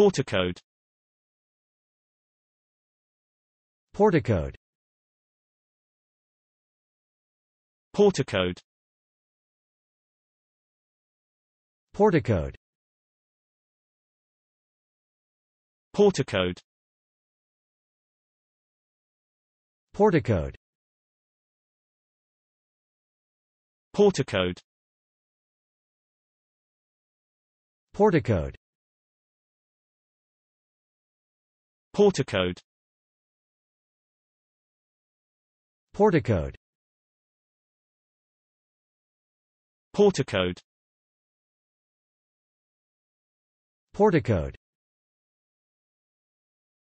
Porticode Porticode Porticode Porticode Porticode Porticode Porticode Porticode Porticode Porticode Porticode Porticode